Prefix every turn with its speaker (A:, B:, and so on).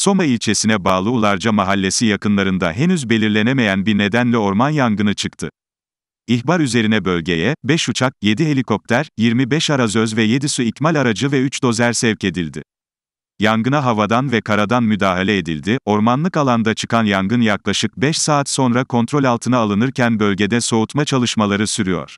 A: Soma ilçesine bağlı Ularca Mahallesi yakınlarında henüz belirlenemeyen bir nedenle orman yangını çıktı. İhbar üzerine bölgeye 5 uçak, 7 helikopter, 25 arazöz ve 7 su ikmal aracı ve 3 dozer sevk edildi. Yangına havadan ve karadan müdahale edildi. Ormanlık alanda çıkan yangın yaklaşık 5 saat sonra kontrol altına alınırken bölgede soğutma çalışmaları sürüyor.